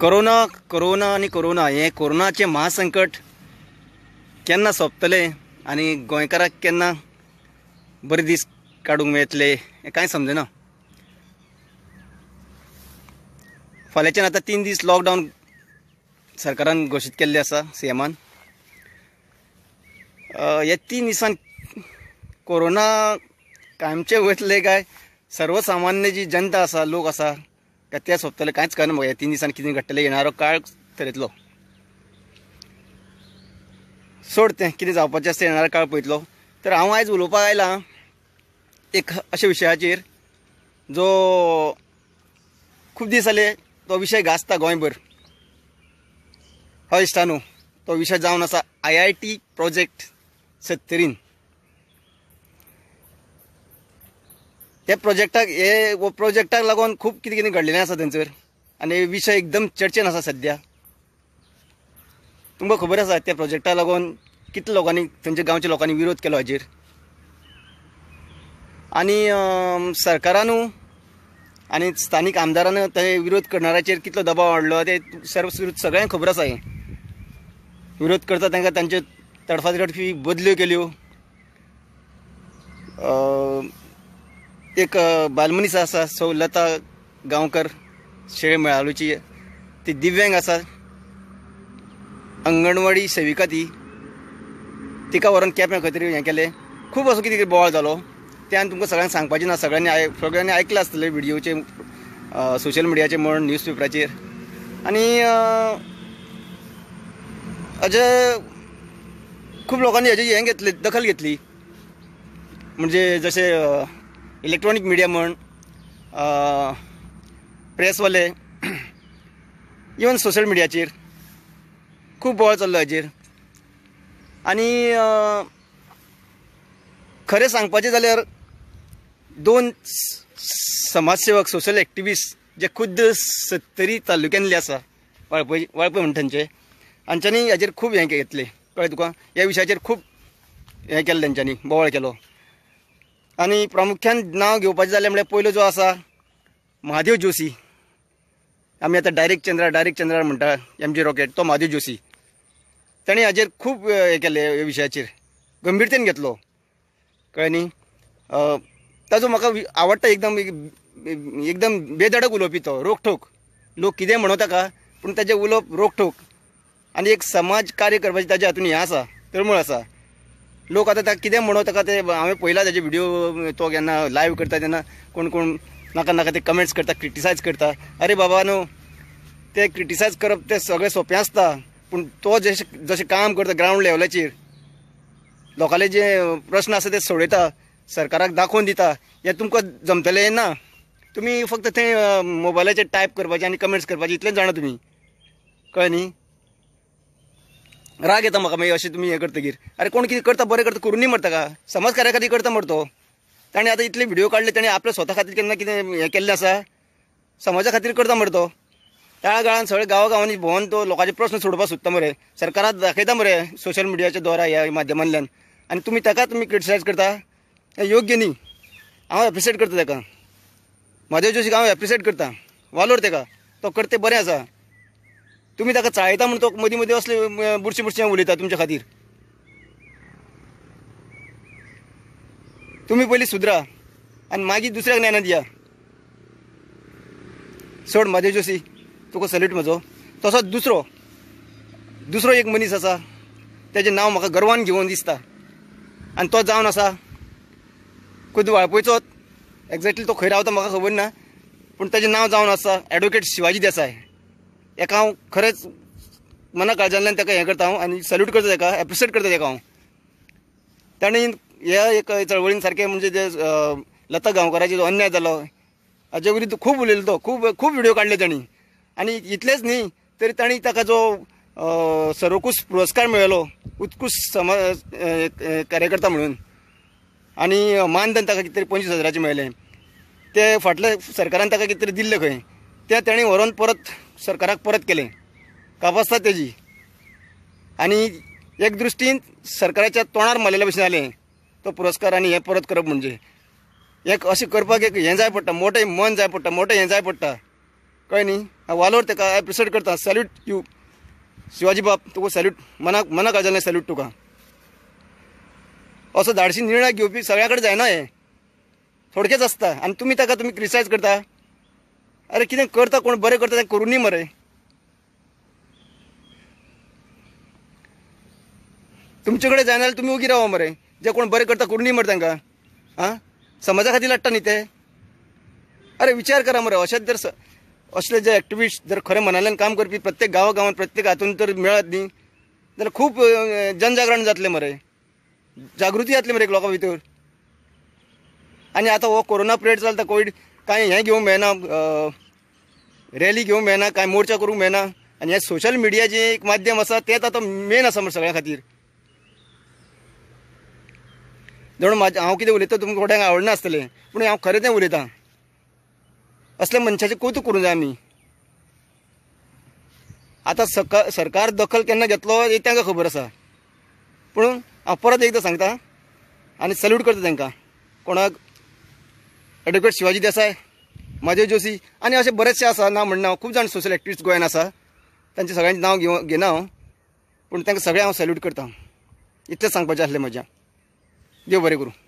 corona corona आणि corona हे कोरोनाचे महासंकट केन्ना सोपतले आणि गोंयकाराक केन्ना बरे दीस काढूक मेळटले हे कांय समजना फाल्यांच्यान आता तीन दीस लॉकडाऊन सरकारान घोषित केल्ले आसा सी एमान हे तीन दिसान कोरोना कायमचे वयतले काय सर्वसामान्य जी जनता आसा लोक आसा त्या ते कायच कांयच मग या तीन दिसान किती घट्टले येणारो काळ थरयतलो सोड ते किती जावपाचें असते येणारो काळ पळयतलो तर हांव आयज उलोवपाक आयलां एक अशा विशयाचेर जो खूप दिस जाले तो विषय गाजता गोंयभर हय इश्टानू तो विषय जावन आसा आय आय टी प्रोजेक्ट सत्तरीन त्या प्रोजेक्टाक हे प्रोजेक्टाक लागून खूप किती कितें असा आसा थंयसर आनी विषय एकदम चर्चेन असा सध्या तुमकां खबर आसा त्या प्रोजेक्टाक लागून कितले लोकांनी थंयच्या गांवच्या लोकांनी विरोध केलो हाजेर आणि सरकारानू आणि स्थानिक आमदारानं ते विरोध करणाऱ्याचेर कितलो दबाव हाडलो ते सर्व सगळ्यांक खबर आसा हे विरोध करता त्यांना त्यांच्या तडफा तडफी बदल्यो केल्यो एक बालमनीस आसा सौ लता गांवकर शेळ मेळाळूची ती दिव्यांग आसा अंगणवाडी सेविका ती तिका व्हरून केप्यां खंय तरी हें केलें खूब असो कितें बोवाळ जालो ते आनी तुमकां सगळ्यांक सांगपाचें ना सगळ्यांनी आय सगळ्यांनी आयकलां आसतलें व्हिडिओचे सोशल मिडियाचे म्हण न्यूज पेपराचेर आनी हाजे खूब लोकांनी हजे हें घेतलें दखल घेतली म्हणजे जशें इलेक्ट्रॉनिक मीडिया म्हण प्रेसवाले इवन सोशल मिडियाचेर खूब बोवाळ चल्लो हाचेर आनी खरें सांगपाचें जाल्यार दोन समाजसेवक सोशल एक्टिविस्ट जे खुद्द सत्तरी तालुक्यांतले आसा वाळपय वाळपय म्हण तांचे हांच्यांनी हाचेर खूब हें घेतलें कळ्ळें तुका ह्या विशयाचेर खूब हें केलें तेंच्यांनी बोवाळ केलो आणि प्रामुख्यान नाव घेवपाचें जालें म्हळ्यार पयलो जो असा महादेव जोशी आम्ही आता डायरेक्ट चंद्रा डायरेक्ट चंद्रा म्हणतात एम जी रॉकेट तो महादेव जोशी त्याने हजेर खूप हे केले या विषयाचे गंभीरतेन घेतलो कळ्ळें न्ही ताजो म्हाका आवडटा एकदम एकदम बेधडक उलोवपी तो रोखठोक लोक कितें म्हणो ताका पूण ताजे उलोवप रोखठोक आणि एक समाज कार्य करपाचें ताज्या हातून हे असा तळमळ असा लोक आता किती म्हणू ते हांवें पयला त्याचे व्हिडिओ तो यांना लाईव्ह करता त्यांना कोण कोण नका नका ते कमेंट्स करता क्रिटिसायज करता अरे बाबा न्हू ते क्रिटिसायज करप ते सगळे सोपे आसता पण तो जसे जसे काम करता ग्राउंड लेवलाचेर लोकांले जे प्रश्न असतात ते सोडयता सरकाराक दाखवून दिता हे तुमकां जमतले ना तुम्ही फक्त थंय मोबायलाचेर टायप करपाचें आणि कमेंट्स करपाचें इतलेच जाणा तुम्ही कळ्ळें न्ही राग मग मी मागीर तुम्ही हे हें करतगीर अरे कोण किती करता बरें करता करूनी मरता का समाजकार्या खातीर करता मरतो ताणें आता इतले व्हिडिओ काढले त्याने आपल्या स्वतः खातीर केन्ना कितें हे केल्लें आसा समाजा खातीर करता मरतो तळागाळान सगळे गावागावांनी भोवन तो लोकांचे प्रश्न सोडपास सोदता मरे सरकारात दाखयता मरे सोशल मिडियाच्या द्वारा या माध्यमांतल्यान आणि तुम्ही ताका तुम्ही क्रिटिसाईज करता हे योग्य न्ही हांव एप्रिसिएट करता ताका म्हादेव जोशी हांव एप्रिसिएट करता वालोर ताका तो करते बरें आसा तुम्ही ताका चाळयता म्हणतो तो मदीं असले बुरशी बुरशी उलयता तुमच्या खातीर तुम्ही पहिली सुदरा आणि मागी दुसऱ्या ज्ञान दिया सोड माझे जोशी तुका सल्यूट म्हजो तसोच दुसरो दुसरो एक मनीस आसा त्याचे नाव म्हाका गर्वान घेऊन दिसता आणि तो जावन आसा खुद वाळपयचोच एक्झॅक्टली तो खंय रावता म्हाका खबर ना पण त्याचे नाव जावन असा ॲडवोकेट शिवाजी देसाय एका हांव खरेंच मना काळजांतल्यान ताका हें करता हांव आनी सॅल्यूट करता ताका एप्रिशिएट करता ताका हांव ताणें ह्या एक चळवळीन सारकें म्हणजे जे लता गांवकाराचेर जो अन्याय जालो हाजे विरुद्ध खूब उलयलो तो खूब खूब व्हिडियो काडले ताणी आनी इतलेंच न्ही तरी ताणी ताका जो सर्वकुस पुरस्कार मेळिल्लो उत्कृश्ट समाज कार्यकर्ता म्हणून आनी मानधन ताका कितें तरी पंचवीस हजाराचें मेळ्ळें ते फाटले सरकारान ताका कितें तरी दिल्लें खंय तें ताणें व्हरोन परत सरकाराक परत केलें कापासता तेजी आनी एक दृश्टीन सरकाराच्या तोंडार मारलेल्या भशेन जालें तो पुरस्कार आनी हें परत करप म्हणजे एक अशें करपाक एक हें जाय पडटा मोठें मन जाय पडटा मोठें हें जाय पडटा कळ्ळें न्ही हांव वालोर तेका एप्रिशिएट करता सॅल्यूट यू शिवाजी बाब तुका सॅल्यूट मनाक मनाक काजालें सॅल्यूट तुका असो धाडशी निर्णय घेवपी सगळ्या कडेन जायना हें थोडकेंच आसता आनी तुमी ताका तुमी क्रिटिसायज करता अरे कितें करता कोण बरे करता तें करून मरे तुमचे कडेन जायना जाल्यार तुमी उगी रावा मरे जे कोण बरें करता करून मरे तांकां आं समाजा खाती लडटा न्ही ते अरे विचार करा मरे अशेंच जर असले जे ॲक्टिव्हिस्ट जर खरें मनाल्यान काम करपी प्रत्येक गांवागांवात प्रत्येक हातून तर मेळत न्ही जाल्यार खूब जनजागरण जातले मरे जागृती जातली मरे लोकां भितर आनी आतां हो कोरोना पिरियड चलता कोविड काय हे घेवंक मेना रॅली घेवंक मेळना काय मोर्चा करूंक मेळना आणि हे सोशल मीडिया जे एक माध्यम आसा तेच आता मेन आसा सगळ्या सगळ्यां खातीर जाणून म्हाजें हांव कितें उलयता तुमकां थोड्यांक आवडना पूण हांव खरें तें उलयतां असल्या मनशाचें कौतुक करू जाय आम्ही आता सका सरकार दखल केन्ना घेतलो हे तांकां खबर असा पण हा परत एकदा सांगता आणि सल्यूट करता त्यांना कोणाक एडवोकेट शिवाजी देसाय माधव जोशी आणि असे बरेचशे असा ना म्हणणं खूप जण जाण सोशल ॲक्टिव्हिस्ट गोंयान आसा त्यांचे सगळ्यांचे नाव घेऊ घेणं हांव पूण तांकां सगळें हांव सॅल्यूट करता इतलेंच सांगपाचें असले माझ्या देव बरें करू